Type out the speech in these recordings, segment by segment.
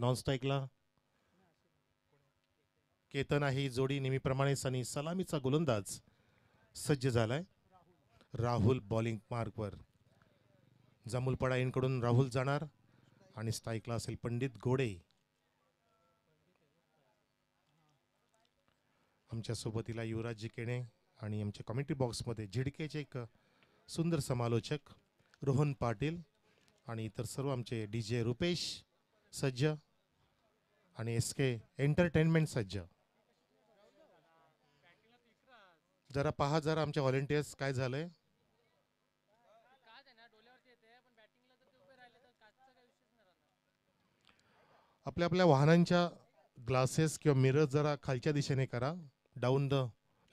non स्टाईकला Ketan आहे जोडी नेहमीप्रमाणे सनी सलामीचा गोलंदाज सज्ज झालाय राहुल बॉलिंग मार्कवर जांभूलपाडा इनकडून राहुल जाणार आणि स्टाईकला असेल पंडित गोडे आमच्या सोबतीला युवराज केणे आणि आमच्या कॉमेंट्री बॉक्समध्ये झिडकेचे एक सुंदर समालोचक रोहन पाटील आणि इतर सर्व आमचे डी जे रुपेश सज्ज आणि एस के एंटरटेनमेंट सज्ज जरा पहा जरा आमचे व्हॉलेंटियर्स काय झालंय आपल्या आपल्या वाहनांच्या ग्लासेस किंवा मिरर जरा खालच्या दिशेने करा डाऊन द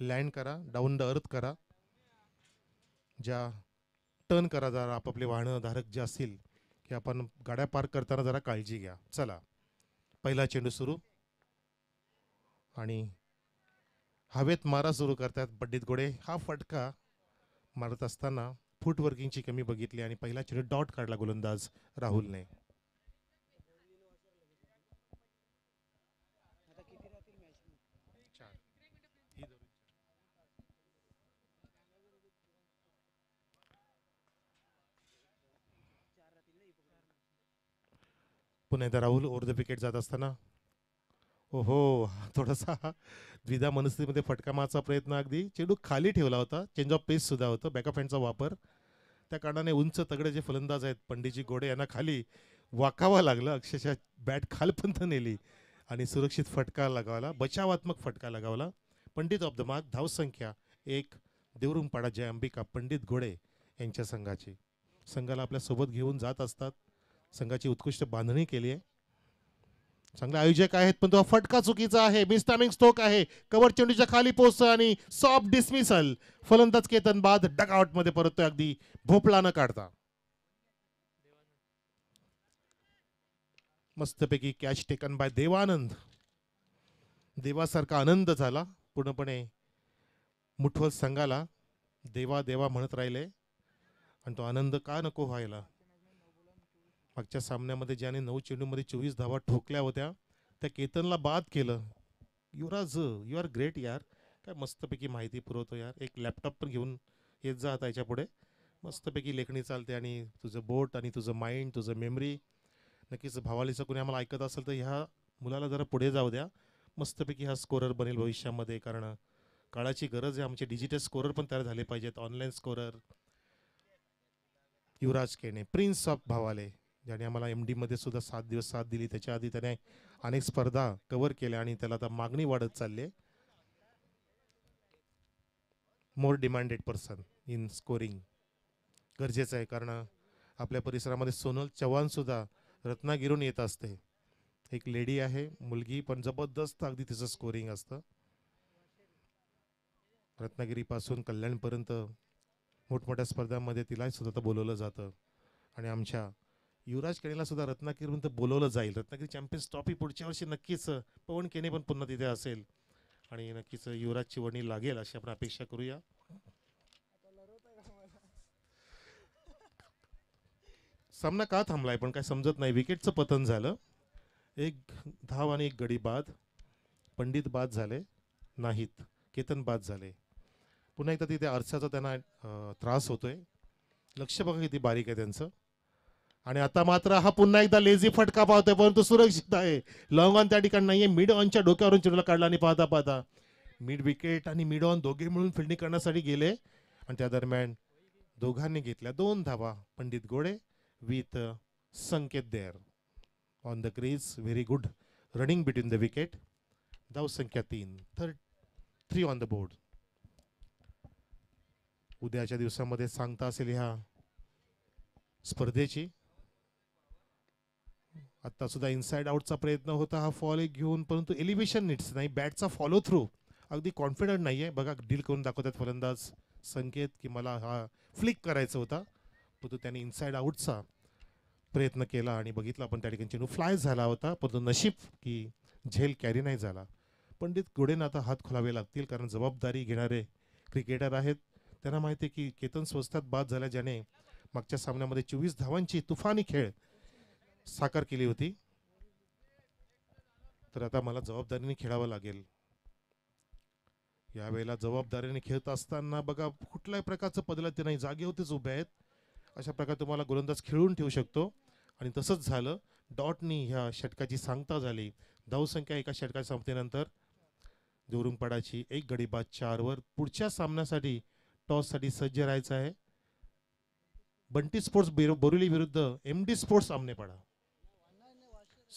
लँड करा डाऊन द अर्थ करा ज्या टर्न करा जरा आपापले वाहनधारक जे असतील की आपण गाड्या पार्क करताना जरा काळजी घ्या चला पहिला चेंडू सुरू आणि हवेत मारा सुरू करतात बड्डीत गोडे हा फटका मारत असताना फुटवर्किंगची कमी बघितली आणि पहिला चेंडू डॉट काढला गोलंदाज राहुलने पुन्हा एकदा राहुल ओवर द विकेट जात असताना ओहो थोडासा द्विधा मनस्थितीमध्ये फटका मारचा प्रयत्न अगदी चेंडू खाली ठेवला होता चेंज ऑफ सुद्धा होतं बॅकअप हँडचा वापर त्या कारणाने उंच तगडे जे फलंदाज आहेत पंडितजी गोडे यांना खाली वाकावा लागलं अक्षरशः बॅट खालपंत नेली आणि सुरक्षित फटका लगावला बचावात्मक फटका लगावला पंडित ऑफ द मार्क धावसंख्या एक देवरुंगपाडा जय अंबिका पंडित घोडे यांच्या संघाची संघाला आपल्या सोबत घेऊन जात असतात संघाची उत्कृष्ट बांधणी केली आहे चांगले आयोजक आहेत पण तो फटका चुकीचा आहे मिस्टामिंग स्टोक आहे कवर चेंडूच्या खाली पोचतो आणि सॉफ्ट डिसमिसल फलंदाज केतन बाद डगआउटमध्ये परततोय अगदी भोपळा न काढता मस्तपैकी कॅच टेकन बाय देवानंद देवासारखा आनंद झाला पूर्णपणे मुठवल संघाला देवा देवा म्हणत राहिले आणि तो आनंद का नको व्हायला मागच्या सामन्यामध्ये ज्याने नऊ चेंडूमध्ये चोवीस धावा ठोकल्या होत्या त्या केतनला बाद केलं युवराज यू आर ग्रेट यार काय मस्तपैकी माहिती पुरवतो यार एक लॅपटॉप पण घेऊन येत जा आता पुढे मस्तपैकी लेखणी चालते आणि तुझं बोट आणि तुझं माइंड तुझं मेमरी नक्कीच भावालीचं कोणी आम्हाला ऐकत असेल तर ह्या मुलाला जरा पुढे जाऊ द्या मस्तपैकी हा स्कोरर बनेल भविष्यामध्ये कारण काळाची गरज आहे आमचे डिजिटल स्कोरर पण तयार झाले पाहिजेत online scorer Yuvraj Kene prince of भावाले ज्याने आम्हाला एम डीमध्ये सुद्धा सात दिवस साथ दिली त्याच्या आधी त्याने अनेक स्पर्धा कव्हर केल्या आणि त्याला आता मागणी वाढत चालली आहे more demanded person in scoring गरजेचं आहे कारण आपल्या परिसरामध्ये सोनल चव्हाण सुद्धा रत्नागिरीहून येत असते एक लेडी आहे मुलगी पण जबरदस्त अगदी तिचं स्कोरिंग असतं रत्नागिरीपासून कल्याणपर्यंत मोठमोठ्या स्पर्धांमध्ये तिलाही सुद्धा बोलवलं जातं आणि आमच्या युवराज केणेला सुद्धा रत्नागिरीपर्यंत बोलवलं जाईल रत्नागिरी चॅम्पियन्स ट्रॉफी पुढच्या वर्षी नक्कीच पवन केने पण पुन्हा तिथे असेल आणि नक्कीच युवराजची वडणी लागेल अशी आपण अपेक्षा करूया सामना का थांबलाय पण काय समजत नाही विकेटचं पतन झालं एक धाव आणि एक गडी बाद पंडित बाद झाले नाहीत केतन बाद झाले पुन्हा एकदा तिथे आरशाचा त्यांना त्रास होतोय लक्ष बघा किती बारीक आहे त्यांचं आणि आता मात्र हा पुन्हा एकदा लेझी फटका पावतोय परंतु सुरक्षित आहे लॉंग ऑन त्या ठिकाणी नाहीये मिड ऑनच्या डोक्यावरून चेंडूला काढला आणि पाहता पाहता मिड विकेट आणि मिड ऑन दोघे मिळून फिल्डिंग करण्यासाठी गेले आणि त्या दरम्यान दोघांनी घेतल्या दोन धावा Pandit Gode with uh, Sanket there on the crease very good running between the wicket धाव संख्या तीन third three on the board उद्याच्या दिवसामध्ये सांगता असेल ह्या स्पर्धेची आत्ता सुद्धा इनसाइड आउटचा प्रयत्न होता हा फॉल एक घेऊन परंतु एलिव्हेशन नीट्स नाही बॅटचा फॉलो थ्रू अगदी कॉन्फिडंट नाही आहे बघा डील करून दाखवतात फलंदाज संकेत की मला हा फ्लिक करायचा होता परंतु त्याने इनसाइड आउटचा प्रयत्न केला आणि बघितला पण त्या ठिकाणी चेंडू फ्लाय झाला होता परंतु नशीब की झेल कॅरी नाही झाला पंडित गुडेंना आता हात खुलावे लागतील कारण जबाबदारी घेणारे क्रिकेटर आहेत त्यांना माहिती आहे की केतन स्वस्तात बाद झाल्या ज्याने मागच्या सामन्यामध्ये चोवीस धावांची तुफानी खेळ साकार केली होती तर आता मला जबाबदारीने खेळावं लागेल यावेळेला जबाबदारीने खेळत असताना बघा कुठल्याही प्रकारचं ते नाही जागे होतेच उभे आहेत अशा प्रकारे तुम्हाला गोलंदाज खेळून ठेवू शकतो आणि तसंच झालं डॉटनी ह्या षटकाची सांगता झाली धावसंख्या एका षटका संपतेनंतर पडाची एक गडी बाद चारवर पुढच्या सामन्यासाठी टॉससाठी सज्ज राहायचं आहे बंटी स्पोर्ट्स बोरुली विरुद्ध एम डी स्पोर्ट्स पडा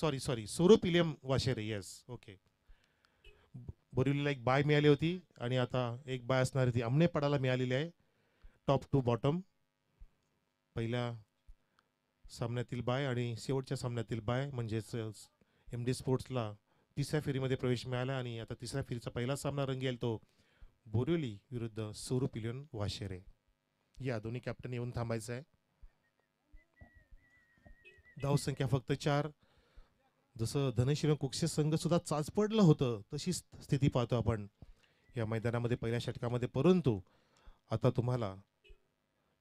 sorry sorry Swaroop eleven Washere yes okay बोरिवलीला एक बाय मिळाली होती आणि आता एक बाय असणारी ती पडाला मिळालेली आहे टॉप टू बॉटम पहिल्या सामन्यातील बाय आणि शेवटच्या सामन्यातील बाय म्हणजेच एम डी स्पोर्ट्सला तिसऱ्या फेरीमध्ये प्रवेश मिळाला आणि आता तिसऱ्या फेरीचा पहिला सामना रंग येईल तो बोरिवली विरुद्ध स्वरूप इलियन वाशेरे या दोन्ही कॅप्टन येऊन थांबायचं आहे धावसंख्या फक्त चार जसं धनश्री कुक्षे संघ सुद्धा चाचपडलं होतं तशी स्थिती पाहतो आपण या मैदानामध्ये पहिल्या षटकामध्ये परंतु आता तुम्हाला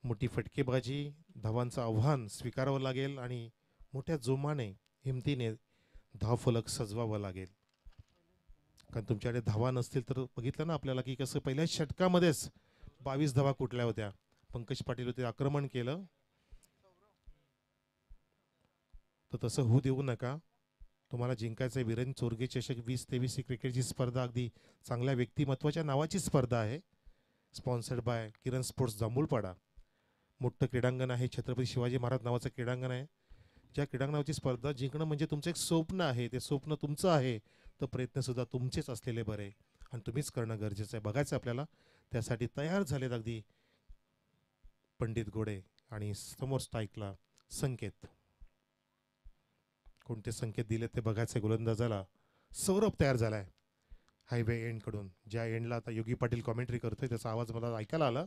मोठी फटकेबाजी धावांचं आव्हान स्वीकारावं लागेल आणि मोठ्या जोमाने हिमतीने फलक सजवावं लागेल कारण तुमच्याकडे धावा नसतील तर बघितलं ना आपल्याला की कसं पहिल्या षटकामध्येच बावीस धावा कुठल्या होत्या पंकज पाटील होते आक्रमण केलं तर तसं होऊ देऊ नका तुम्हाला जिंकायचं आहे वीरेंद्र चोरगे चषक वीस तेवीस ही क्रिकेटची स्पर्धा अगदी चांगल्या व्यक्तिमत्वाच्या नावाची स्पर्धा आहे sponsored by Kiran sports Jambhulpada मोठं क्रीडांगण आहे छत्रपती शिवाजी महाराज नावाचं क्रीडांगण आहे ज्या क्रीडांगणाची स्पर्धा जिंकणं म्हणजे तुमचं एक स्वप्न आहे ते स्वप्न तुमचं आहे तर प्रयत्नसुद्धा तुमचेच असलेले बरे आणि तुम्हीच करणं गरजेचं आहे बघायचं आपल्याला त्यासाठी तयार झालेत अगदी पंडित गोडे आणि समोर स्ट्राईकला संकेत कोणते संकेत दिले ते बघायचे गोलंदाजाला सौरभ तयार झालाय हायवे एंड कडून ज्या एंडला आता योगी पाटील कॉमेंट्री करतोय त्याचा आवाज मला ऐकायला आला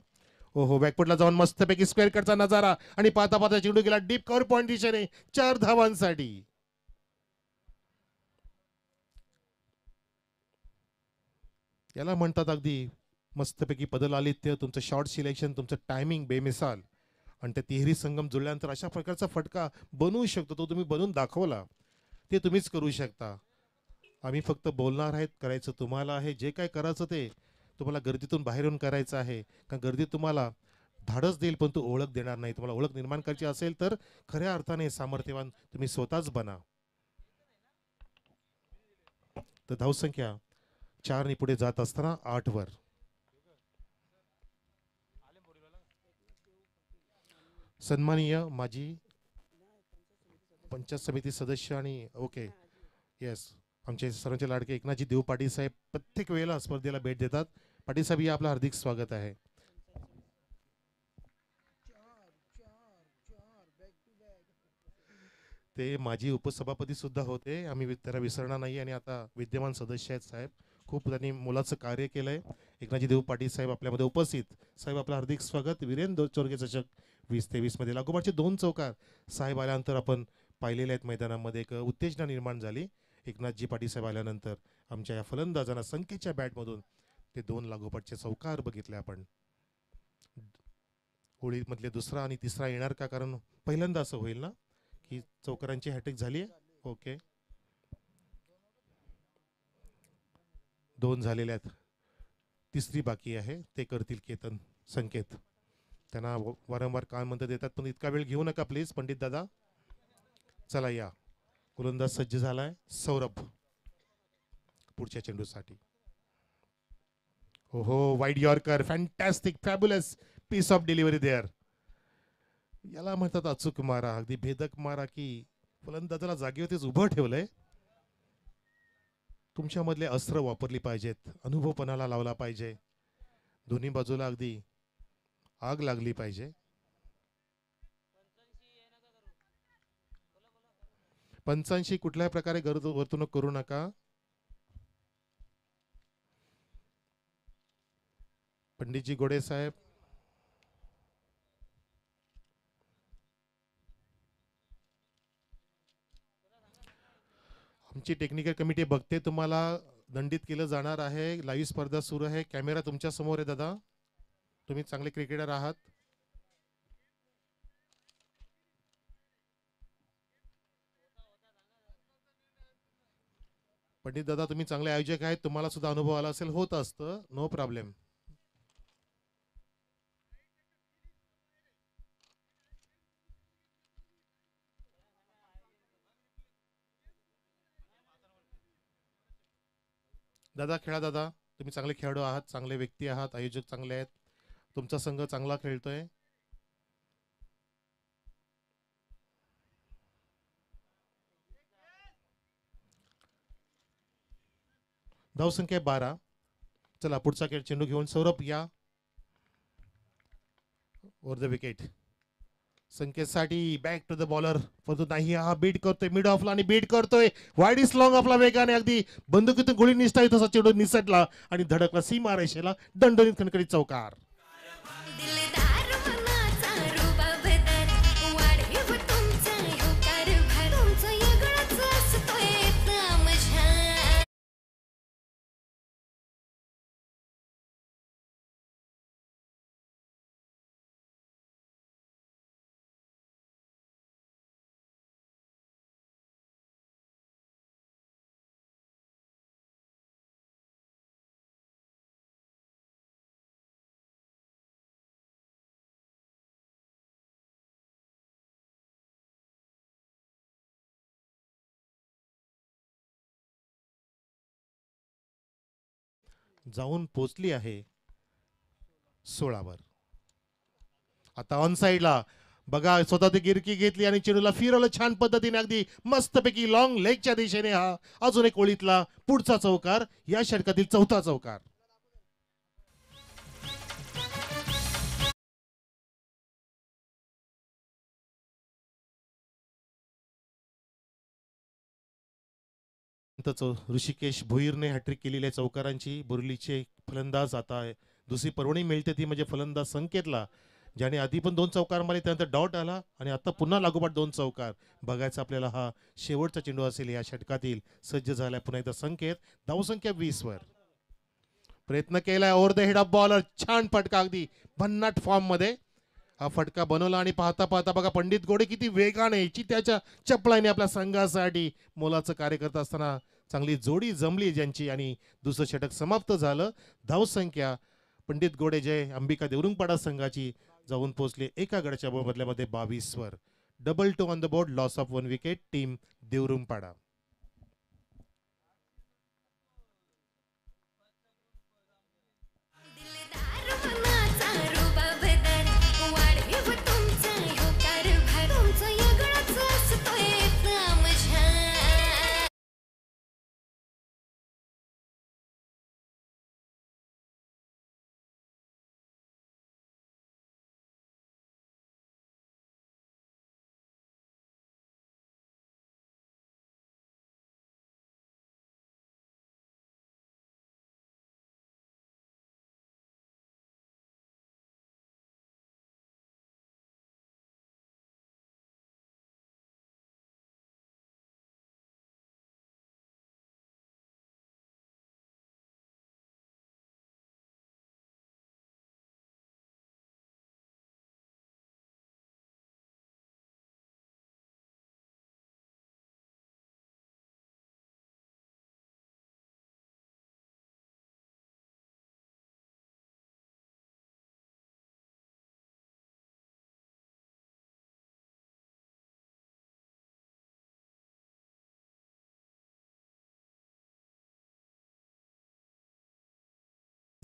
हो हो बॅकपुटला जाऊन मस्तपैकी स्क्वेअर कटचा नजारा आणि पाहता पाहता चिडू गेला डीप कव्हर पॉईंट दिशेने चार धावांसाठी याला म्हणतात अगदी मस्तपैकी ते तुमचं शॉर्ट सिलेक्शन तुमचं टायमिंग बेमिसाल आणि त्या तिहेरी संगम जुळल्यानंतर अशा प्रकारचा फटका बनवू शकतो तो तुम्ही बनवून दाखवला ते तुम्हीच करू शकता आम्ही फक्त बोलणार आहेत करायचं तुम्हाला आहे जे काय करायचं ते तुम्हाला गर्दीतून बाहेर येऊन करायचं आहे कारण गर्दी तुम्हाला धाडस देईल पण तू ओळख देणार नाही तुम्हाला ओळख निर्माण करायची असेल तर खऱ्या अर्थाने सामर्थ्यवान तुम्ही स्वतःच बना तर धावसंख्या चारने पुढे जात असताना आठवर सन्माननीय माजी पंचायत समिती सदस्य आणि ओके येस आमचे सर्वांचे लाडके एकनाथजी देव पाटील साहेब प्रत्येक वेळेला स्पर्धेला भेट देतात पाटील साहेब या आपलं हार्दिक स्वागत आहे ते माजी उपसभापती सुद्धा होते आम्ही त्याला विसरणार नाही आणि आता विद्यमान सदस्य आहेत साहेब खूप त्यांनी मुलाचं कार्य केलंय एकनाथजी देव पाटील साहेब आपल्यामध्ये उपस्थित साहेब आपलं हार्दिक स्वागत वीरेंद्र चोरगे चषक वीस तेवीसमध्ये लागोपाठचे दोन चौकार साहेब आल्यानंतर आपण पाहिलेले आहेत मैदानामध्ये एक उत्तेजना निर्माण झाली एकनाथजी पाटील साहेब आल्यानंतर आमच्या या फलंदाजांना संख्येच्या बॅटमधून ते दोन लागोपाठचे चौकार बघितले आपण होळीमधले दुसरा आणि तिसरा येणार का कारण पहिल्यांदा असं होईल ना की चौकारांची हॅटेक झाली आहे ओके दोन झालेल्या आहेत तिसरी बाकी आहे ते करतील केतन संकेत त्यांना वारंवार काय म्हणतात देतात पण इतका वेळ घेऊ नका प्लीज पंडित दादा चला या गोलंदाज सज्ज झालाय सौरभ पुढच्या चेंडूसाठी हो हो वाईट yorker fantastic fabulous piece of delivery there याला म्हणतात अचूक मारा अगदी भेदक मारा की फलंदाजाला जागेवरतीच उभं ठेवलंय तुमच्यामधले अस्त्र वापरली पाहिजेत अनुभवपणाला लावला पाहिजे दोन्ही बाजूला अगदी आग लागली पाहिजे पंचांशी कुठल्याही प्रकारे गरज वर्तणूक करू नका पंडितजी गोडे साहेब आमची टेक्निकल कमिटी बघते तुम्हाला दंडित केलं जाणार आहे लाईव्ह स्पर्धा सुरू आहे कॅमेरा तुमच्या समोर आहे दादा तुम्ही चांगले क्रिकेटर आहात पंडित दादा तुम्ही चांगले आयोजक आहेत तुम्हाला सुद्धा अनुभव आला असेल होत असतं नो प्रॉब्लेम दादा खेळा दादा तुम्ही चांगले खेळाडू आहात चांगले व्यक्ती आहात आयोजक चांगले आहेत तुमचा संघ चांगला खेळतोय संख्या बारा चला पुढचा खेळ चेंडू घेऊन सौरभ या ओर द विकेट संख्येसाठी बॅक टू द बॉलर परंतु नाही हा बीट करतोय मिड ऑफला आणि बीट करतोय वाईड इज लॉंग ऑफला वेगाने अगदी बंदुकीतून गोळी निसता तसा चेंडू निसटला आणि धडकला सी मारायशेला दंडोनीत खणकडी चौकार जाऊन पोचली आहे सोळावर आता ऑन साईडला बघा स्वतः ती गिरकी घेतली आणि चेंडूला फिरवलं छान पद्धतीने अगदी मस्तपैकी लॉंग लेगच्या दिशेने हा अजून एक ओळीतला पुढचा चौकार या षटकातील चौथा चौकार चौ ऋषिकेश भुईरने हॅट्रिक केलेली आहे चौकारांची बुरलीचे फलंदाज आता दुसरी परवणी मिळते ती म्हणजे फलंदाज संकेतला ज्याने आधी पण दोन चौकार मारले त्यानंतर डॉट आला आणि आता पुन्हा लागोपाठ दोन चौकार बघायचा आपल्याला हा शेवटचा चेंडू असेल या षटकातील सज्ज झाला पुन्हा एकदा संकेत धावसंख्या वर प्रयत्न केलाय over the head of bowler छान फटका अगदी भन्नाट फॉर्म मध्ये हा फटका बनवला आणि पाहता पाहता बघा पंडित गोडे किती वेगाने त्याच्या चपलाने आपल्या संघासाठी मोलाचं कार्य करत असताना चांगली जोडी जमली ज्यांची आणि दुसरं षटक समाप्त झालं धावसंख्या पंडित गोडे जय अंबिका देवरुंगपाडा संघाची जाऊन पोहोचले एका गडच्या बदल्यामध्ये बावीसवर double two on the board loss of one wicket team Devrungpada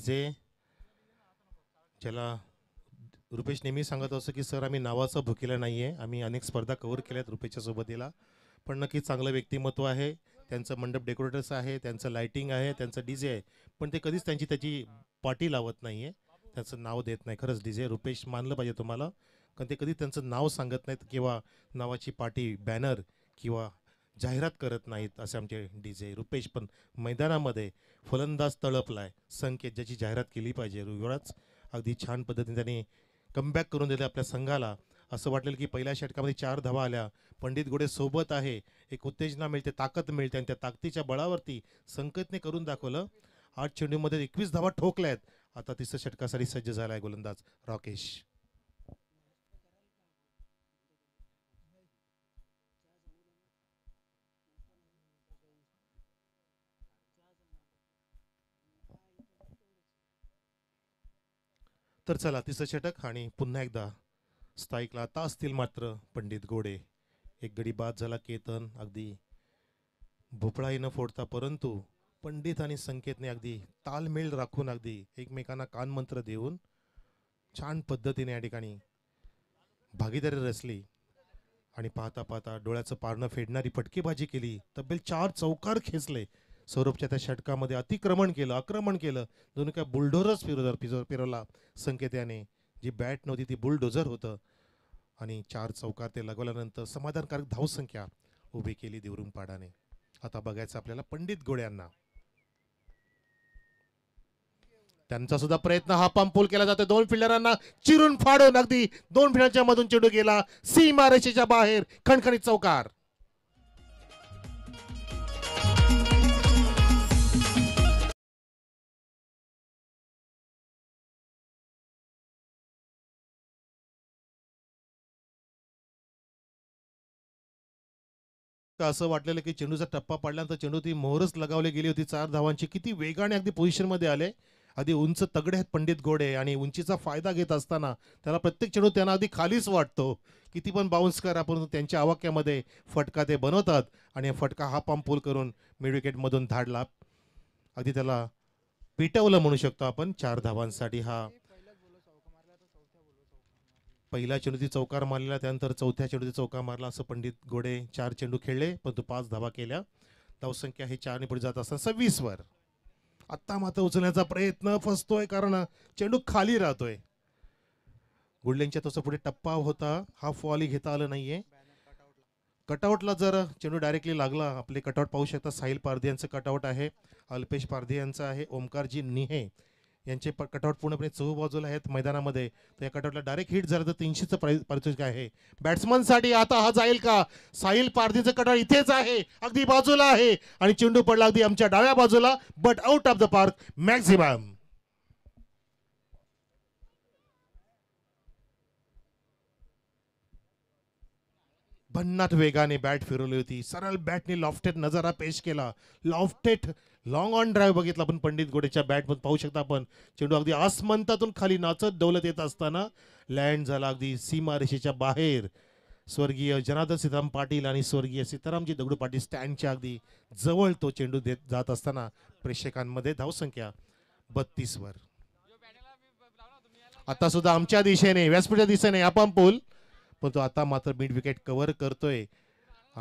जे ज्याला रुपेश नेहमी सांगत असतो की सर आम्ही नावाचं भुकेला नाही आहे आम्ही अनेक स्पर्धा केल्या केल्यात रुपेशच्या सोबतीला पण नक्कीच चांगलं व्यक्तिमत्व आहे त्यांचं मंडप डेकोरेटर्स आहे त्यांचं लायटिंग आहे त्यांचं डीजे आहे पण ते कधीच त्यांची त्याची पाटी लावत नाही आहे त्यांचं नाव देत नाही खरंच डीजे रुपेश मानलं पाहिजे तुम्हाला कारण ते कधी त्यांचं नाव सांगत नाहीत किंवा नावाची पाटी बॅनर किंवा जाहिरात करत नाहीत असे आमचे डी जे रुपेश पण मैदानामध्ये फलंदाज तळपलाय संकेत ज्याची जाहिरात केली पाहिजे युवराज अगदी छान पद्धतीने त्यांनी कमबॅक करून दिले आपल्या संघाला असं वाटलेलं की पहिल्या षटकामध्ये चार धावा आल्या पंडित गोडे सोबत आहे एक उत्तेजना मिळते ताकद मिळते आणि त्या ताकदीच्या बळावरती संकेतने करून दाखवलं आठ चेंडूमध्ये एकवीस धावा ठोकल्या आहेत आता तिसऱ्या षटकासाठी सज्ज झाला आहे गोलंदाज राकेश तर चला तिसरं षटक आणि पुन्हा एकदा स्थायिकला आता असतील मात्र पंडित गोडे एक गडी बाद झाला केतन अगदी भोपळाही न फोडता परंतु पंडित आणि संकेतने अगदी तालमेल राखून अगदी एकमेकांना कानमंत्र देऊन छान पद्धतीने या ठिकाणी भागीदारी रचली आणि पाहता पाहता डोळ्याचं पारणं फेडणारी फटकेबाजी केली तब्बल चार चौकार खेचले सौरभच्या त्या षटकामध्ये अतिक्रमण केलं आक्रमण केलं दोन काय बुलडोजर फिरोजर फिरवला संकेत याने जी बॅट नव्हती ती बुलडोजर होतं आणि चार चौकार ते लगवल्यानंतर समाधानकारक धावसंख्या उभी केली पाडाने आता बघायचं आपल्याला पंडित गोळ्यांना त्यांचा सुद्धा प्रयत्न हा पंपोल केला जातो दोन फिल्डरांना चिरून फाडून अगदी दोन फिल्डरच्या मधून चिडू गेला सी मारेशीच्या बाहेर खणखणीत चौकार तर असं वाटलेलं की चेंडूचा टप्पा पडल्यानंतर चेंडू ती मोहरच लगावली गेली होती चार धावांची किती वेगाने अगदी पोझिशनमध्ये आले अगदी उंच तगडे आहेत पंडित गोडे आणि उंचीचा फायदा घेत असताना त्याला प्रत्येक चेंडू त्यांना अगदी खालीच वाटतो किती पण बाउन्स करा परंतु त्यांच्या आवाक्यामध्ये फटका ते बनवतात आणि फटका हा पूल करून मिडविकेटमधून धाडला अगदी त्याला पिटवलं म्हणू शकतो आपण चार धावांसाठी हा पहिला चेंडूची चौकार मारलेला त्यानंतर चौथ्या चेंडूची चौकार मारला असं पंडित गोडे चार चेंडू खेळले परंतु पाच धावा केल्या धावसंख्या हे चारने पुढे जात असताना वर आत्ता मात्र उचलण्याचा प्रयत्न फसतोय कारण चेंडू खाली राहतोय गुडलेंच्या तसं पुढे टप्पा होता हा फॉली घेता आलं नाहीये कटआउटला जर चेंडू डायरेक्टली लागला आपले कटआउट पाहू शकता साहिल पारधी यांचं कटआउट आहे अल्पेश पारधी यांचं आहे ओमकारजी निहे यांचे प कटआउट पूर्णपणे चहू बाजूला आहेत मैदानामध्ये तर या कटआउटला डायरेक्ट हिट झालं तर तीनशेचं प्राईज पारितोषिक आहे बॅट्समनसाठी आता हा जाईल का साहिल पारधीचं कटआउट इथेच आहे अगदी बाजूला आहे आणि चेंडू पडला अगदी आमच्या डाव्या बाजूला but out of the park maximum भन्नाट वेगाने बॅट फिरवली होती सरळ बॅटने लॉफ्टेड नजारा पेश केला लॉफ्टेट लाँग ऑन ड्राईव्ह बघितला आपण पंडित गोडेच्या मधून पाहू शकता आपण चेंडू अगदी आसमंतातून खाली नाचत दौलत येत असताना लँड झाला अगदी सीमारेषेच्या बाहेर स्वर्गीय जनार्दन सीताराम पाटील आणि स्वर्गीय सीतारामजी दगडू पाटील स्टँडच्या अगदी जवळ तो चेंडू देत जात असताना प्रेक्षकांमध्ये धावसंख्या बत्तीसवर आता सुद्धा आमच्या दिशेने व्यासपीठच्या दिशेने आपण पूल पण तो आता मात्र मिड विकेट कव्हर करतोय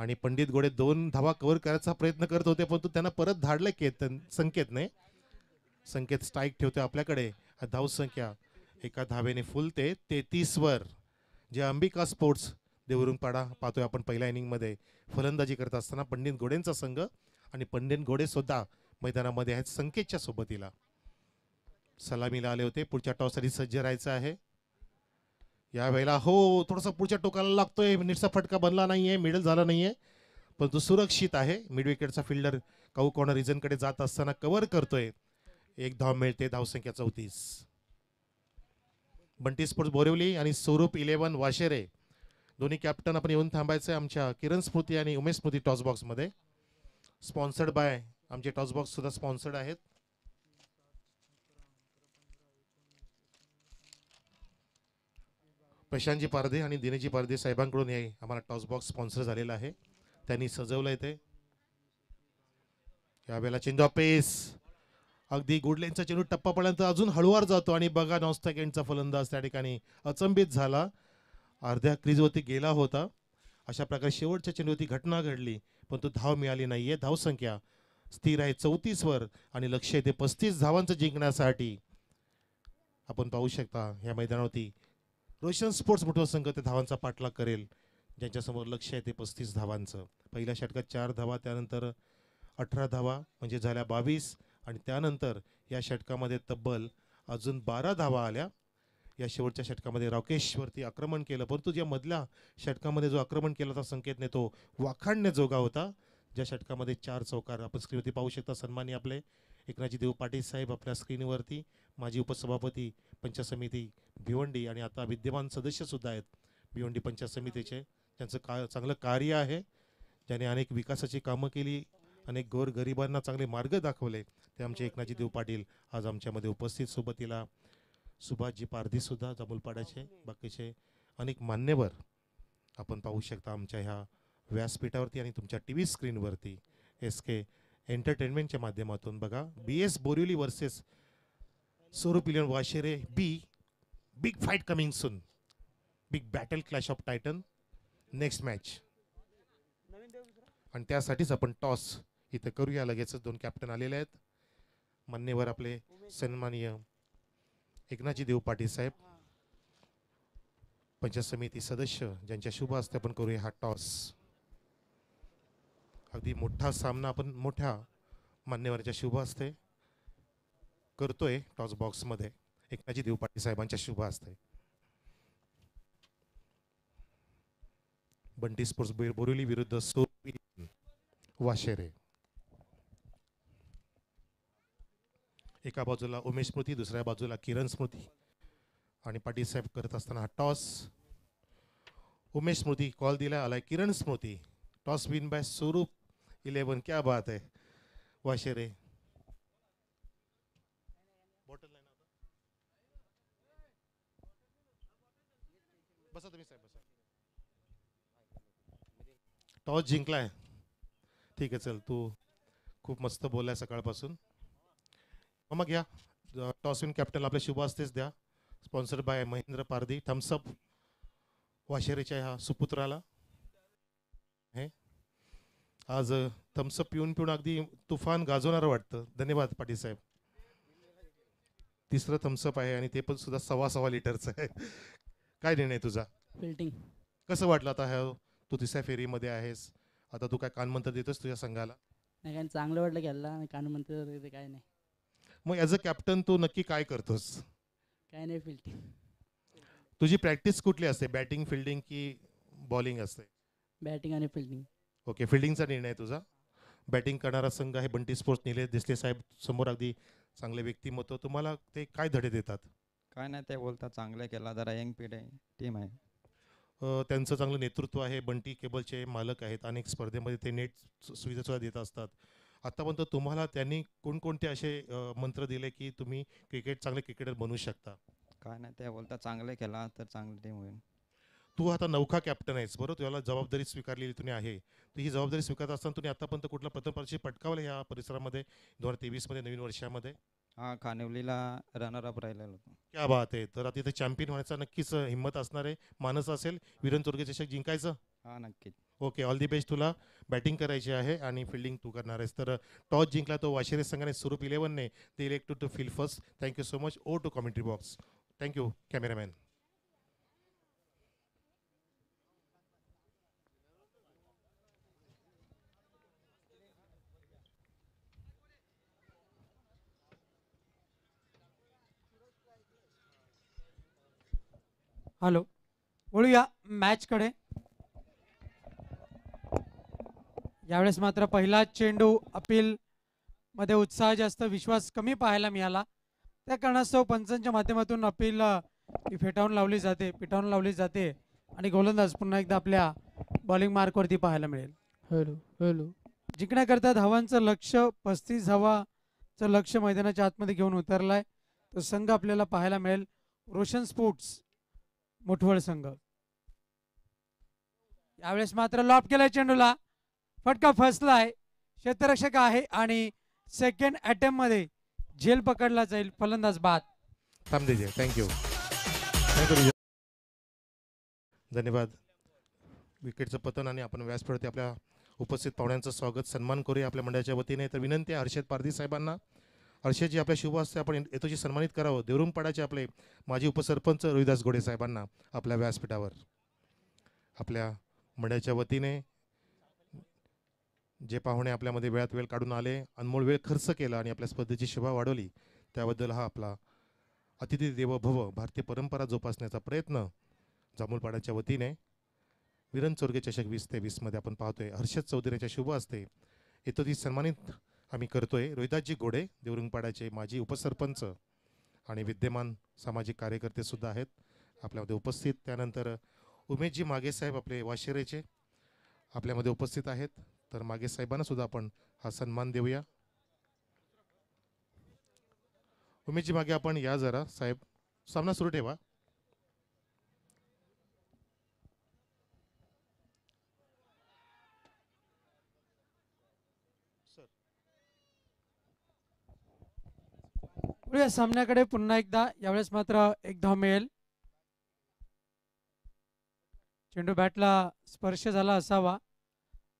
आणि पंडित गोडे दोन धावा कव्हर करायचा प्रयत्न करत होते परंतु त्यांना परत धाडले केतन संकेतने संकेत स्ट्राईक ठेवतो आपल्याकडे धाव संख्या एका धावेने फुलते तेतीसवर जे अंबिका स्पोर्ट्स पाडा पाहतोय आपण पहिल्या इनिंगमध्ये फलंदाजी करत असताना पंडित गोडेंचा संघ आणि पंडित गोडे सुद्धा मैदानामध्ये आहेत संकेतच्या सोबतीला सलामीला आले होते पुढच्या टॉससाठी सज्ज राहायचं आहे या वेळेला हो थोडासा पुढच्या टोकाला लागतोय नीटचा फटका बनला नाही आहे मिडल झाला नाही आहे परंतु सुरक्षित आहे मिड विकेटचा फिल्डर काऊ कॉर्नर रिजनकडे जात असताना कव्हर करतोय एक धाव मिळते धावसंख्या चौतीस बंटी स्पोर्ट्स बोरिवली आणि स्वरूप इलेवन वाशेरे दोन्ही कॅप्टन आपण येऊन थांबायचं आमच्या किरण स्मृती आणि उमेश स्मृती टॉसबॉक्समध्ये स्पॉन्सर्ड बाय आमचे टॉसबॉक्स सुद्धा स्पॉन्सर्ड आहेत प्रशांतजी पारदे आणि दिनेजी पारदे साहेबांकडून हे आम्हाला बॉक्स स्पॉन्सर झालेला आहे त्यांनी सजवलं आहे ते यावेळेला चेंज ऑफ पेस अगदी गुडलेनचा चेंडू टप्पापर्यंत अजून हळूवार जातो आणि बघा नॉनस्टॅकेंडचा फलंदाज त्या ठिकाणी अचंबित झाला अर्ध्या क्रीजवरती गेला होता अशा प्रकारे शेवटच्या चेंडूवरती घटना घडली पण तो धाव मिळाली नाहीये धाव धावसंख्या स्थिर आहे चौतीसवर आणि लक्ष येते पस्तीस धावांचं जिंकण्यासाठी आपण पाहू शकता या मैदानावरती रोशन स्पोर्ट्स मोठा संघ त्या धावांचा पाठलाग करेल ज्यांच्यासमोर लक्ष आहे ते पस्तीस धावांचं पहिल्या षटकात चार धावा त्यानंतर अठरा धावा म्हणजे झाल्या बावीस आणि त्यानंतर या षटकामध्ये तब्बल अजून बारा धावा आल्या या शेवटच्या षटकामध्ये राकेशवरती आक्रमण केलं परंतु ज्या मधल्या षटकामध्ये जो आक्रमण केला होता संकेतने तो वाखाणण्याजोगा होता ज्या षटकामध्ये चार चौकार आपण स्क्रीनवरती पाहू शकता सन्मानी आपले एकनाथजी देव पाटील साहेब आपल्या स्क्रीनवरती माजी उपसभापती पंचायत समिती भिवंडी आणि आता विद्यमान सदस्यसुद्धा आहेत भिवंडी पंचायत समितीचे त्यांचं का चांगलं कार्य आहे ज्याने अनेक विकासाची कामं केली अनेक गोर गरिबांना चांगले मार्ग दाखवले ते आमचे एकनाथजी देव पाटील आज आमच्यामध्ये उपस्थित सुबतीला सुभाषजी पारधीसुद्धा जमुलपाड्याचे बाकीचे अनेक मान्यवर आपण पाहू शकता आमच्या ह्या व्यासपीठावरती आणि तुमच्या टी व्ही स्क्रीनवरती एस के एंटरटेनमेंटच्या माध्यमातून बघा B S Borivali versus Saurabh Washere B big fight coming soon big battle clash of titan next match आणि त्यासाठीच आपण टॉस इथं करूया लगेचच दोन कॅप्टन आलेले आहेत मान्यवर आपले सन्माननीय एकनाथजी देव पाटील साहेब पंचायत समिती सदस्य ज्यांच्या शुभ हस्ते आपण करूया हा टॉस अगदी मोठा सामना आपण मोठ्या मान्यवरांच्या शुभ हस्ते करतोय टॉस बॉक्समध्ये एकनाथजी देव पाटील साहेबांच्या शुभ असते बंटी स्पोर्ट्स बोरिवली विरुद्ध सोपी वाशेरे एका बाजूला उमेश स्मृती दुसऱ्या बाजूला किरण स्मृती आणि पाटील साहेब करत असताना हा टॉस उमेश स्मृती कॉल दिला आलाय Kiran Smruti toss win by Swaroop eleven क्या बात है वाशेरे बॉटल साहेब टॉस जिंकलाय ठीक आहे चल तू खूप मस्त बोललाय सकाळपासून मग या टॉस इन कॅप्टन आपल्या शुभ असतेच द्या sponsored by Mahendra Pardhi Thums Up वाशेरेच्या ह्या सुपुत्राला आज थम्सअप पिऊन पिऊन अगदी तुफान गाजवणार वाटतं धन्यवाद पाटील साहेब तिसरं थम्सअप आहे आणि ते पण सुद्धा सव्वा सव्वा लिटरचं आहे काय निर्णय तुझा फिल्टिंग कसं वाटलं आता ह्या तू तिसऱ्या फेरीमध्ये आहेस आता तू काय कानमंत्र देतोस तुझ्या संघाला नाही काय चांगलं वाटलं घ्यायला कानमंत्र काय नाही मग ॲज अ कॅप्टन तू नक्की काय करतोस काय नाही फिल्टिंग तुझी प्रॅक्टिस कुठली असते बॅटिंग फिल्डिंग की बॉलिंग असते बॅटिंग आणि फिल्डिंग ओके फिल्डिंगचा निर्णय आहे तुझा बॅटिंग करणारा संघ आहे बंटी स्पोर्ट्स नेले दिसले साहेब समोर अगदी चांगले व्यक्तिमत्व तुम्हाला ते काय धडे देतात काय नाही ते बोलतात चांगले केला जरा यंग पिढी टीम आहे त्यांचं चांगलं नेतृत्व आहे बंटी केबलचे मालक आहेत अनेक स्पर्धेमध्ये ते नेट सुविधा सुविधासुद्धा देत असतात आत्तापर्यंत तुम्हाला त्यांनी कोणकोणते असे मंत्र दिले की तुम्ही क्रिकेट चांगले क्रिकेटर बनू शकता काय नाही ते बोलता चांगले केला तर चांगले टीम होईल तू आता नौका कॅप्टन आहेस बरोबर तुला जबाबदारी स्वीकारलेली तुम्ही आहे तर ही जबाबदारी स्वीकारत असताना तुम्ही आतापर्यंत कुठला प्रथम पटकावलं पटकावला या परिसरामध्ये दोन हजार तेवीसमध्ये नवीन वर्षामध्ये हा खानिवलीला रनर अप राहिलेला क्या बात आहे तर आता इथे चॅम्पियन होण्याचा नक्कीच हिंमत असणार आहे मानस असेल विरन चोरगे चषक जिंकायचं हा नक्कीच ओके ऑल दी बेस्ट तुला बॅटिंग करायची आहे आणि फिल्डिंग तू करणार आहेस तर टॉस जिंकला तो वाशिरे संघाने स्वरूप इलेव्हनने ते elect to feel first thank you so much over to commentary box thank you cameraman hello वळूया मॅचकडे यावेळेस मात्र पहिला चेंडू अपील मध्ये उत्साह जास्त विश्वास कमी पाहायला मिळाला त्या कारणास्तव पंचांच्या माध्यमातून अपील फेटाळून लावली जाते पिटावून लावली जाते आणि गोलंदाज पुन्हा एकदा आपल्या बॉलिंग मार्कवरती पाहायला मिळेल हॅलो हॅलो जिंकण्याकरता धावांचं लक्ष पस्तीस धावाचं लक्ष मैदानाच्या आतमध्ये घेऊन उतरलाय तो संघ आपल्याला पाहायला मिळेल रोशन स्पोर्ट्स मुठवळ संघ यावेळेस मात्र लॉप केलाय चेंडूला फटका फसलाय क्षेत्ररक्षक आहे आणि सेकंड अटेम्प्ट मध्ये झेल पकडला जाईल फलंदाज बाद थांबते थँक्यू थँक्यू धन्यवाद विकेटचं पतन आणि आपण व्यासपीठ आपल्या उपस्थित पाहुण्यांचं स्वागत सन्मान करूया आपल्या मंडळाच्या वतीने तर विनंती आहे हर्षद पारधी साहेबांना जी आपल्या शुभ असते आपण जी सन्मानित करावं पाडायचे आपले माजी उपसरपंच रोहिदास गोडे साहेबांना आपल्या व्यासपीठावर आपल्या मंडळाच्या वतीने जे पाहुणे आपल्यामध्ये वेळात वेळ काढून आले अनमोल वेळ खर्च केला आणि आपल्या स्पर्धेची शोभा वाढवली त्याबद्दल हा आपला अतिथी देवभव भारतीय परंपरा जोपासण्याचा प्रयत्न जांभूळपाड्याच्या वतीने विरण चोरगे चषक वीस ते वीसमध्ये आपण पाहतोय हर्षद चौधरीच्या शुभ असते येतो ती सन्मानित आम्ही करतोय रोहिदासजी घोडे देवरुंगपाड्याचे माजी उपसरपंच आणि विद्यमान सामाजिक कार्यकर्तेसुद्धा आहेत आपल्यामध्ये उपस्थित त्यानंतर उमेशजी मागेसाहेब आपले वाशेरेचे आपल्यामध्ये उपस्थित आहेत तर मागेसाहेबांना सुद्धा आपण हा सन्मान देऊया उमेशजी मागे आपण या जरा साहेब सामना सुरू ठेवा या सामन्याकडे पुन्हा एकदा यावेळेस मात्र एक धाव मिळेल चेंडू बॅटला स्पर्श झाला असावा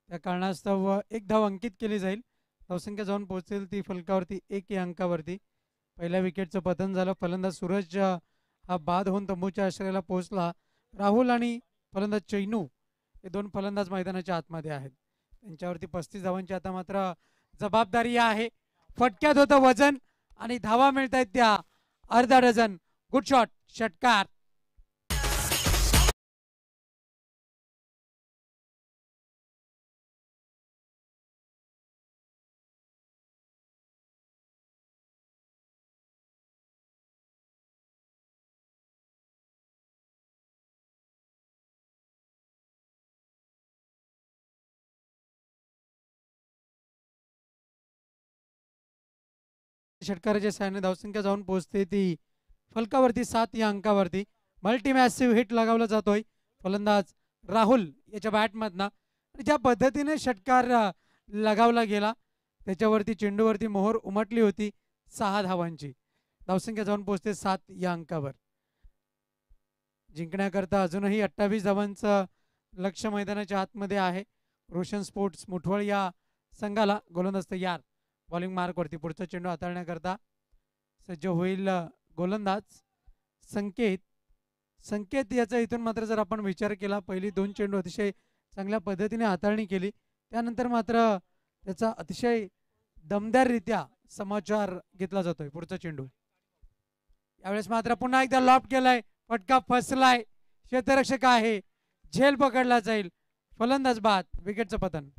त्या कारणास्तव एक धाव अंकित केली जाईल धावसंख्या जाऊन पोहोचेल ती फलकावरती एक या अंकावरती पहिल्या विकेटचं पतन झालं फलंदाज सूरज हा बाद होऊन तंबूच्या आश्रयाला पोहोचला राहुल आणि फलंदाज चैनू हे दोन फलंदाज मैदानाच्या आतमध्ये आहेत त्यांच्यावरती पस्तीस धावांची आता मात्र जबाबदारी आहे फटक्यात होतं वजन आणि धावा मिळत आहेत त्या अर्धा डझन गुड शॉट षटकार षटकाराच्या सहाय्याने धावसंख्या जाऊन पोहोचते ती फलकावरती सात या अंकावरती मल्टीमॅसिव्ह हिट लगावला जातोय फलंदाज राहुल याच्या बॅटमधना ज्या पद्धतीने षटकार लगावला गेला त्याच्यावरती चेंडूवरती मोहर उमटली होती सहा धावांची धावसंख्या जाऊन पोहोचते सात या अंकावर जिंकण्याकरता अजूनही अठ्ठावीस धावांचं लक्ष मैदानाच्या आतमध्ये आहे रोशन स्पोर्ट्स मुठवळ या संघाला गोलंदाज तयार बॉलिंग मार्कवरती पुढचा चेंडू हाताळण्याकरता सज्ज होईल गोलंदाज संकेत संकेत याचा इथून मात्र जर आपण विचार केला पहिली दोन चेंडू अतिशय चांगल्या पद्धतीने हाताळणी केली त्यानंतर मात्र त्याचा अतिशय दमदाररित्या समाचार घेतला जातोय पुढचा चेंडू यावेळेस मात्र पुन्हा एकदा लॉप केलाय फटका फसलाय क्षेत्ररक्षक आहे झेल पकडला जाईल फलंदाज बाद विकेटचं पतन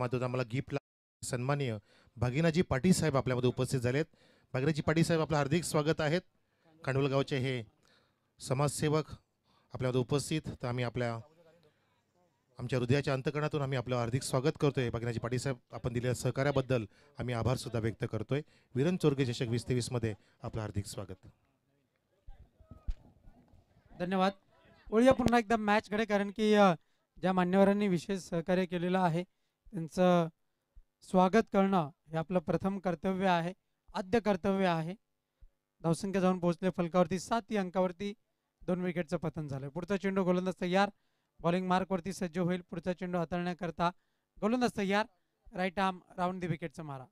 मात्र आम्हाला गिफ्ट सन्मानीय भागिनाजी पाटील साहेब आपल्यामध्ये उपस्थित झालेत भागिनाजी पाटील साहेब आपलं हार्दिक स्वागत आहेत खांडवलगावचे हे समाजसेवक आपल्यामध्ये उपस्थित तर आम्ही आपल्या आमच्या हृदयाच्या अंतकरणातून आम्ही आपलं हार्दिक स्वागत करतोय भागिनाजी पाटील साहेब आपण दिलेल्या सहकार्याबद्दल आम्ही आभार सुद्धा व्यक्त करतोय विरन चोरगे चषक वीस मध्ये आपलं हार्दिक स्वागत धन्यवाद ओळी पुन्हा एकदा मॅच घडे कारण की ज्या मान्यवरांनी विशेष सहकार्य केलेलं आहे त्यांचं स्वागत करणं हे आपलं प्रथम कर्तव्य आहे आद्य कर्तव्य आहे धावसंख्या जाऊन पोहोचले फलकावरती सात अंकावरती दोन विकेटचं पतन झालं पुढचा चेंडू गोलंदाज तयार बॉलिंग मार्कवरती सज्ज होईल पुढचा चेंडू हाताळण्याकरता गोलंदाज तयार राईट आर्म राऊंड दी विकेटचं मारा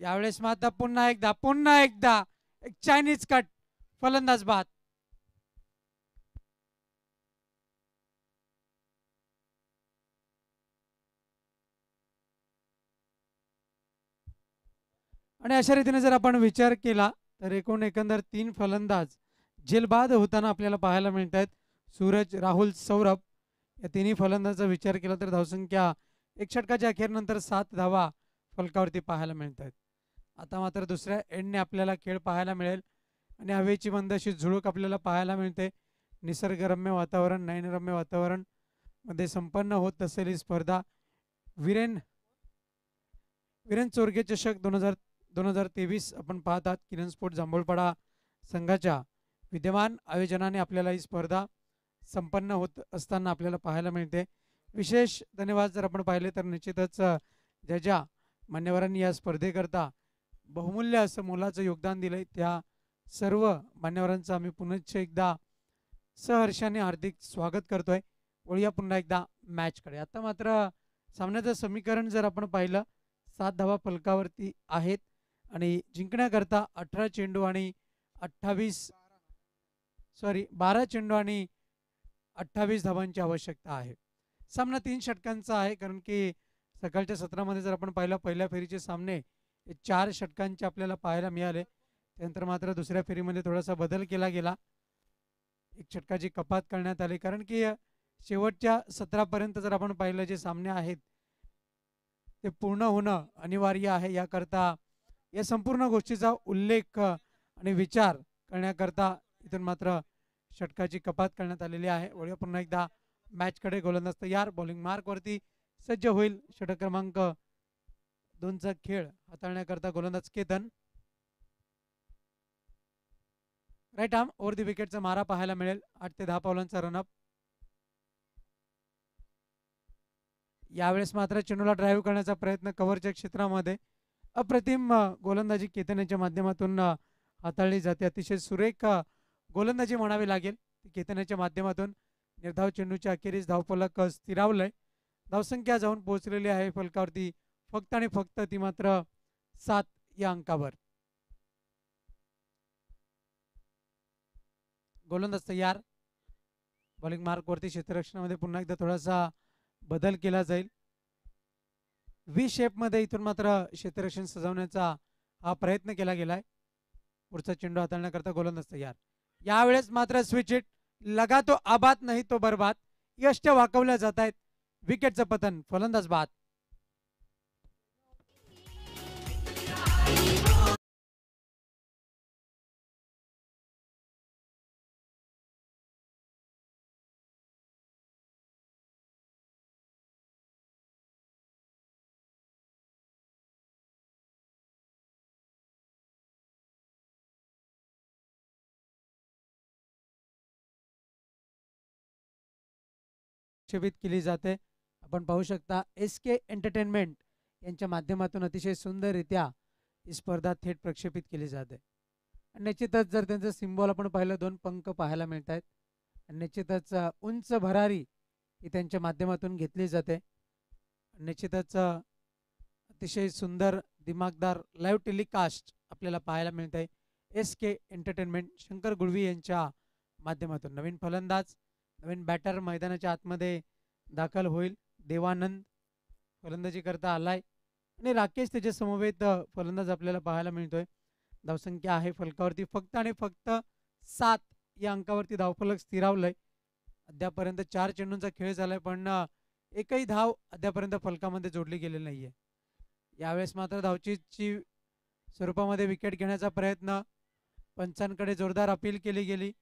यावेळेस मात्र पुन्हा एकदा पुन्हा एकदा एक चायनीज कट फलंदाज बाद आणि अशा रीतीने जर आपण विचार केला तर एकूण एकंदर तीन फलंदाज जेलबाद होताना आपल्याला पाहायला मिळत आहेत सूरज राहुल सौरभ या तिन्ही फलंदाजाचा विचार केला तर धावसंख्या एक षटकाच्या अखेरनंतर सात धावा फलकावरती पाहायला मिळत आहेत आता मात्र दुसऱ्या एंडने आपल्याला खेळ पाहायला मिळेल आणि हवेची मंदशी झुळूक आपल्याला पाहायला मिळते निसर्गरम्य वातावरण नयनरम्य वातावरण मध्ये संपन्न होत असेल ही स्पर्धा विरेन विरेन चोरगे चषक दोन हजार दोन हजार तेवीस आपण पाहतात किरण स्पोर्ट जांभूळपाडा संघाच्या विद्यमान आयोजनाने आपल्याला ही स्पर्धा संपन्न होत असताना आपल्याला पाहायला मिळते विशेष धन्यवाद जर आपण पाहिले तर निश्चितच ज्या ज्या मान्यवरांनी या स्पर्धेकरता बहुमूल्य असं मोलाचं योगदान दिलंय त्या सर्व मान्यवरांचं आम्ही पुनश्च एकदा सहर्षाने हार्दिक स्वागत करतोय वळूया पुन्हा एकदा मॅचकडे आता मात्र सामन्याचं समीकरण जर आपण पाहिलं सात धावा फलकावरती आहेत आणि जिंकण्याकरता अठरा चेंडू आणि अठ्ठावीस सॉरी बारा चेंडू आणि अठ्ठावीस धावांची आवश्यकता आहे सामना तीन षटकांचा आहे कारण की सकाळच्या सत्रामध्ये जर आपण पाहिलं पहिल्या फेरीचे सामने चार षटकांचे आपल्याला पाहायला मिळाले त्यानंतर मात्र दुसऱ्या फेरीमध्ये थोडासा बदल केला गेला एक षटकाची कपात करण्यात आली कारण की शेवटच्या सत्रापर्यंत जर आपण पाहिलं जे सामने आहेत ते पूर्ण होणं अनिवार्य आहे याकरता या संपूर्ण गोष्टीचा उल्लेख आणि विचार करण्याकरता इथून मात्र षटकाची कपात करण्यात आलेली आहे वळूया पुन्हा एकदा मॅचकडे गोलंदाज तयार बॉलिंग मार्कवरती सज्ज होईल षटक क्रमांक दोनचा खेळ हाताळण्याकरता गोलंदाज Ketan right arm over the विकेटचा मारा पाहायला मिळेल आठ ते दहा पावलांचा रनअप यावेळेस मात्र चेंडूला ड्राईव्ह करण्याचा प्रयत्न कव्हरच्या क्षेत्रामध्ये अप्रतिम गोलंदाजी केतनाच्या माध्यमातून हाताळली जाते अतिशय सुरेख गोलंदाजी म्हणावी लागेल ती केतनाच्या माध्यमातून निर्धाव चेंडूच्या अखेरीस धावफलक स्थिरावलंय धावसंख्या जाऊन पोहोचलेली आहे फलकावरती फक्त आणि फक्त ती मात्र सात या अंकावर गोलंदाज तयार बॉलिंग मार्कवरती क्षेत्ररक्षणामध्ये पुन्हा एकदा थोडासा बदल केला जाईल वी शेप मध्ये इथून मात्र क्षेत्ररक्षण सजवण्याचा हा प्रयत्न केला गेलाय पुढचा चेंडू हाताळण्याकरता गोलंदाज तयार यावेळेस मात्र स्विच इट लगा तो आबाद नाही तो बरबाद यष्ट वाकवल्या जात आहेत विकेटचं पतन फलंदाज बाद प्रक्षेपित केली जाते आपण पाहू शकता एस के एंटरटेनमेंट यांच्या माध्यमातून अतिशय सुंदररित्या ही स्पर्धा थेट प्रक्षेपित केली जाते निश्चितच जर त्यांचं सिम्बॉल आपण पाहिलं दोन पंख पाहायला मिळत आहेत निश्चितच उंच भरारी ही त्यांच्या माध्यमातून घेतली जाते निश्चितच अतिशय सुंदर दिमागदार लाईव्ह टेलिकास्ट आपल्याला पाहायला मिळत आहे S K entertainment Shankar Gulvi यांच्या माध्यमातून नवीन फलंदाज नवीन बॅटर मैदानाच्या आतमध्ये दाखल होईल देवानंद फलंदाजी करता आलाय आणि राकेश त्याच्या समवेत फलंदाज आपल्याला पाहायला मिळतोय धावसंख्या आहे फलकावरती फक्त आणि फक्त सात या अंकावरती धावफलक स्थिरावलंय अद्यापर्यंत चार चेंडूंचा खेळ झालाय पण एकही धाव अद्यापर्यंत फलकामध्ये जोडली गेलेली नाहीये यावेळेस मात्र धावची स्वरूपामध्ये विकेट घेण्याचा प्रयत्न पंचांकडे जोरदार अपील केली गेली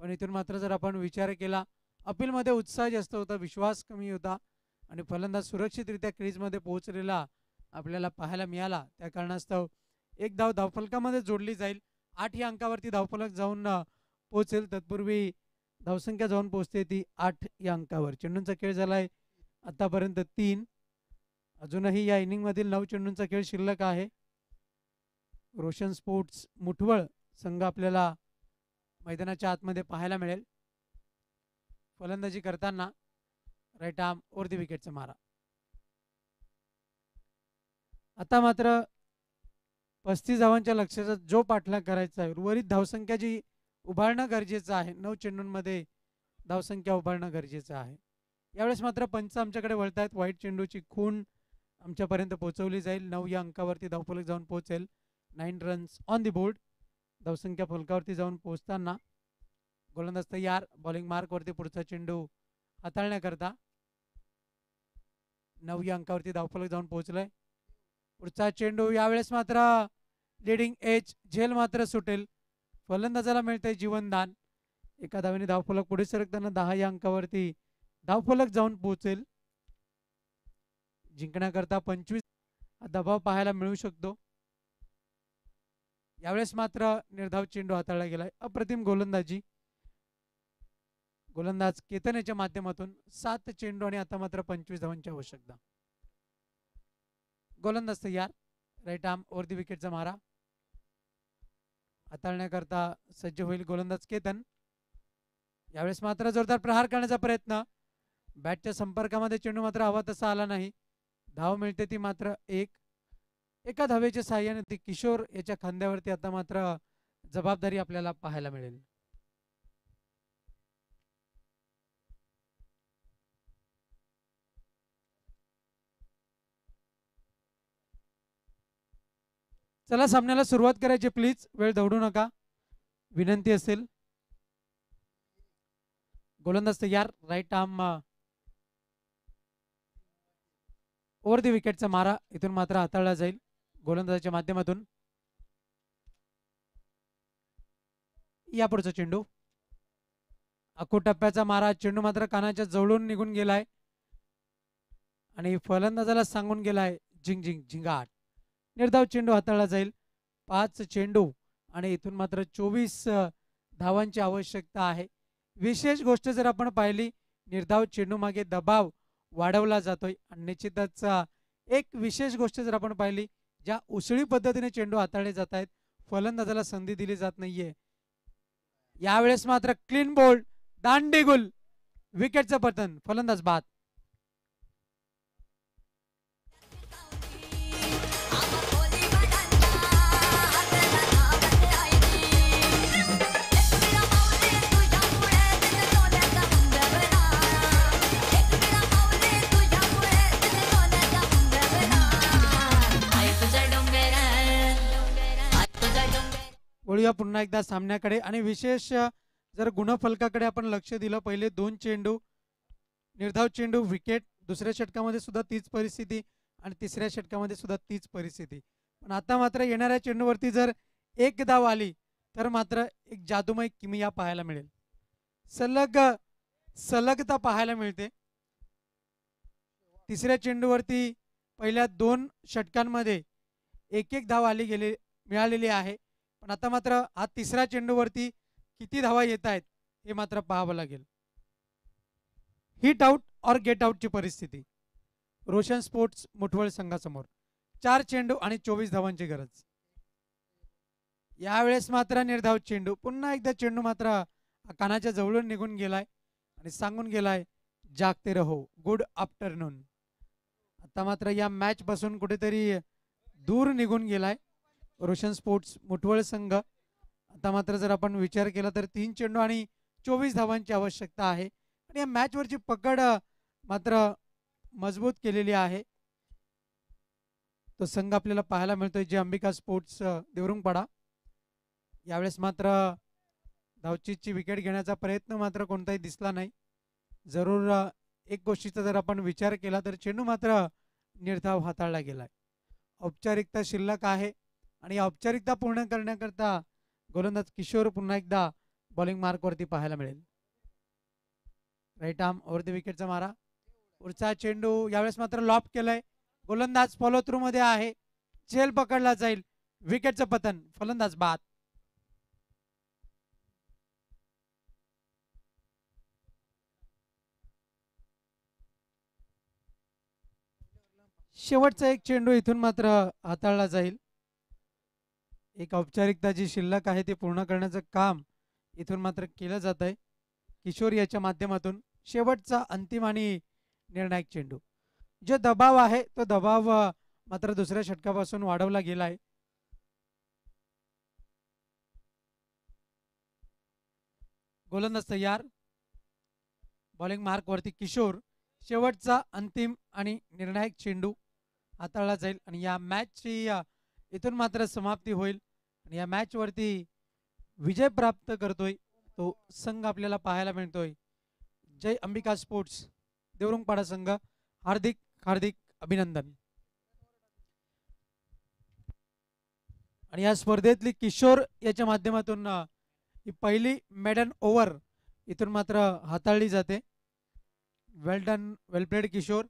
पण इथून मात्र जर आपण विचार केला अपीलमध्ये उत्साह जास्त होता विश्वास कमी होता आणि फलंदाज सुरक्षितरित्या क्रीजमध्ये पोहोचलेला आपल्याला पाहायला मिळाला त्या कारणास्तव एक धाव धावफलकामध्ये जोडली जाईल आठ या अंकावरती धावफलक जाऊन पोहोचेल तत्पूर्वी धावसंख्या जाऊन पोहोचते ती आठ या अंकावर चेंडूंचा खेळ झालाय आतापर्यंत तीन अजूनही या इनिंगमधील नऊ चेंडूंचा खेळ शिल्लक आहे रोशन स्पोर्ट्स मुठवळ संघ आपल्याला मैदानाच्या आतमध्ये पाहायला मिळेल फलंदाजी करताना राईट आर्म वरती विकेटचा मारा आता मात्र पस्तीस धावांच्या लक्षाचा जो पाठलाग करायचा आहे उर्वरित धावसंख्या जी उभारणं गरजेचं आहे नऊ चेंडूंमध्ये धावसंख्या उभारणं गरजेचं आहे यावेळेस मात्र पंच आमच्याकडे वळतायत वाईट चेंडूची खूण आमच्यापर्यंत पोहोचवली जाईल नऊ या अंकावरती धावफलक जाऊन पोहोचेल nine runs on the board धावसंख्या फलकावरती जाऊन पोहोचताना गोलंदाज तयार बॉलिंग मार्कवरती पुढचा चेंडू हाताळण्याकरता नवी अंकावरती धावफलक जाऊन पोहोचलय पुढचा चेंडू यावेळेस मात्र लिडिंग एच झेल मात्र सुटेल फलंदाजाला मिळतंय जीवनदान एका धावेने धावफलक पुढे सरकताना दहा या अंकावरती धावफलक जाऊन पोहोचेल जिंकण्याकरता पंचवीस दबाव पाहायला मिळू शकतो यावेळेस मात्र निर्धाव चेंडू हाताळला गेलाय अप्रतिम गोलंदाजी गोलंदाज केतनेच्या माध्यमातून सात चेंडू आणि आता मात्र पंचवीस धावांची आवश्यकता गोलंदाज तयार राईट आर्म ओवर दी विकेटचा मारा हाताळण्याकरता सज्ज होईल गोलंदाज केतन यावेळेस मात्र जोरदार प्रहार करण्याचा प्रयत्न बॅटच्या संपर्कामध्ये चेंडू मात्र हवा तसा आला नाही धाव मिळते ती मात्र एक एका धावेच्या साह्याने ती किशोर याच्या खांद्यावरती आता मात्र जबाबदारी आपल्याला पाहायला मिळेल चला सामन्याला सुरुवात करायची प्लीज वेळ दौडू नका विनंती असेल गोलंदाज यार राईट आर्म ओवर दी विकेटचा मारा इथून मात्र हाताळला जाईल गोलंदाजाच्या माध्यमातून यापुढचा चेंडू अखो टप्प्याचा मारा चेंडू मात्र कानाच्या जवळून निघून गेलाय आणि फलंदाजाला सांगून गेलाय झिंग झिंग झिंगाट निर्धाव चेंडू हाताळला जाईल पाच चेंडू आणि इथून मात्र चोवीस धावांची आवश्यकता आहे विशेष गोष्ट जर आपण पाहिली निर्धाव चेंडू मागे दबाव वाढवला जातोय आणि निश्चितच एक विशेष गोष्ट जर आपण पाहिली ज्या उसळी पद्धतीने चेंडू हाताळले जात आहेत फलंदाजाला संधी दिली जात नाहीये यावेळेस मात्र क्लीन बोल्ड दांडेगुल विकेटचं पतन फलंदाज बाद वळूया पुन्हा एकदा सामन्याकडे आणि विशेष जर गुणफलकाकडे आपण लक्ष दिलं पहिले दोन चेंडू निर्धाव चेंडू विकेट दुसऱ्या षटकामध्ये सुद्धा तीच परिस्थिती आणि तिसऱ्या षटकामध्ये सुद्धा तीच परिस्थिती पण आता मात्र येणाऱ्या चेंडूवरती जर एक धाव आली तर मात्र एक जादूमय किमिया पाहायला मिळेल सलग सलगता पाहायला मिळते तिसऱ्या चेंडूवरती पहिल्या दोन षटकांमध्ये एक एक धाव आली गेली मिळालेली आहे पण आता मात्र हा तिसऱ्या चेंडूवरती किती धावा येत आहेत हे मात्र पाहावं लागेल हिट आउट और गेट ची परिस्थिती रोशन स्पोर्ट्स मुठवळ संघासमोर चार चेंडू आणि चोवीस धावांची गरज यावेळेस मात्र निर्धाव चेंडू पुन्हा एकदा चेंडू मात्र कानाच्या जवळून निघून गेलाय आणि सांगून गेलाय जागते रहो गुड आफ्टरनून आता मात्र या मॅच पासून कुठेतरी दूर निघून गेलाय रोशन स्पोर्ट्स मुठवळ संघ आता मात्र जर आपण विचार केला तर तीन चेंडू आणि चोवीस धावांची आवश्यकता आहे आणि या मॅचवरची पकड मात्र मजबूत केलेली आहे तो संघ आपल्याला पाहायला मिळतोय जे अंबिका स्पोर्ट्स देवरुंगपाडा यावेळेस मात्र धावचीची विकेट घेण्याचा प्रयत्न मात्र कोणताही दिसला नाही जरूर एक गोष्टीचा जर आपण विचार केला तर चेंडू मात्र निर्धाव हाताळला गेलाय औपचारिकता शिल्लक आहे आणि औपचारिकता पूर्ण करण्याकरता गोलंदाज किशोर पुन्हा एकदा बॉलिंग मार्कवरती पाहायला मिळेल राईट आर्म ओव्हर द विकेटचा मारा पुढचा चेंडू यावेळेस मात्र लॉप केलाय गोलंदाज फॉलो थ्रू मध्ये आहे झेल पकडला जाईल विकेटचं पतन फलंदाज बाद शेवटचा एक चेंडू इथून मात्र हाताळला जाईल एक औपचारिकता जी शिल्लक आहे ती पूर्ण करण्याचं काम इथून मात्र केलं जात आहे किशोर याच्या माध्यमातून शेवटचा अंतिम आणि निर्णायक चेंडू जो दबाव आहे तो दबाव मात्र दुसऱ्या षटकापासून वाढवला गेला आहे गोलंदाज तयार बॉलिंग मार्कवरती किशोर शेवटचा अंतिम आणि निर्णायक चेंडू हाताळला जाईल आणि या मॅचची इथून मात्र समाप्ती होईल आणि या मॅचवरती विजय प्राप्त करतोय तो संघ आपल्याला पाहायला मिळतोय जय अंबिका स्पोर्ट्स देवरुंगपाडा संघ हार्दिक हार्दिक अभिनंदन आणि या स्पर्धेतली किशोर याच्या माध्यमातून ही पहिली मेडन ओव्हर इथून मात्र हाताळली जाते well done well played Kishor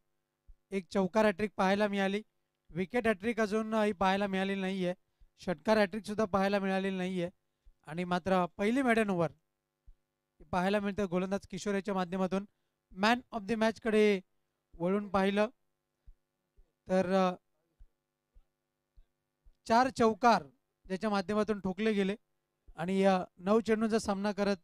एक चौकार हॅट्रिक पाहायला मिळाली विकेट हॅट्रिक अजून ही पाहायला मिळाली नाही आहे षटकार सुद्धा पाहायला मिळालेली नाही आहे आणि मात्र पहिली मॅडन ओव्हर पाहायला मिळतं गोलंदाज किशोर याच्या माध्यमातून मॅन ऑफ द मॅचकडे वळून पाहिलं तर चार चौकार ज्याच्या माध्यमातून ठोकले गेले आणि या नऊ चेंडूंचा सामना करत